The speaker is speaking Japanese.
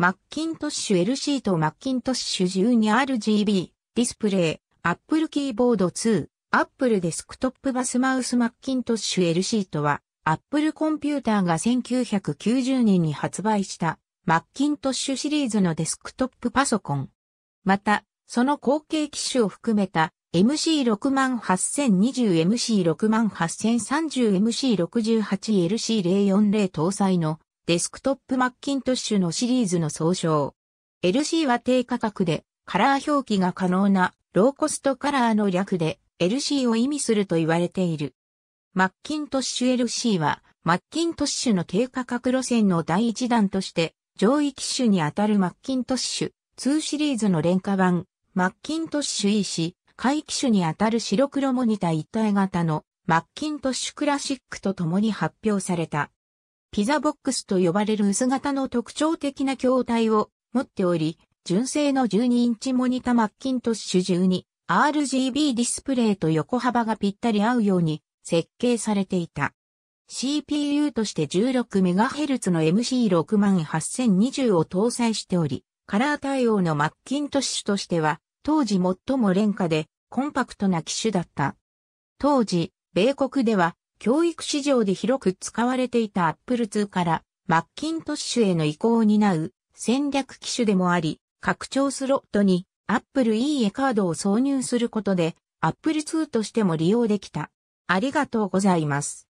マッキントッシュ LC とマッキントッシュ 12RGB、ディスプレイ、Apple キーボード2、Apple デスクトップバスマウスマッキントッシュ LC とは、Apple コンピューターが1990年に発売したマッキントッシュシリーズのデスクトップパソコン。また、その後継機種を含めた MC68020、MC68030、MC68LC040 搭載のデスクトップマッキントッシュのシリーズの総称。LC は低価格でカラー表記が可能なローコストカラーの略で LC を意味すると言われている。マッキントッシュ LC はマッキントッシュの低価格路線の第一弾として上位機種にあたるマッキントッシュ2シリーズの廉価版マッキントッシュ E 下回機種にあたる白黒モニター一体型のマッキントッシュクラシックと共に発表された。ピザボックスと呼ばれる薄型の特徴的な筐体を持っており、純正の12インチモニタマッキントッシュ12 RGB ディスプレイと横幅がぴったり合うように設計されていた。CPU として 16MHz の MC68020 を搭載しており、カラー対応のマッキントッシュとしては、当時最も廉価でコンパクトな機種だった。当時、米国では教育市場で広く使われていた Apple i からマッキントッシュへの移行を担う戦略機種でもあり、拡張スロットに Apple EA カードを挿入することで Apple i としても利用できた。ありがとうございます。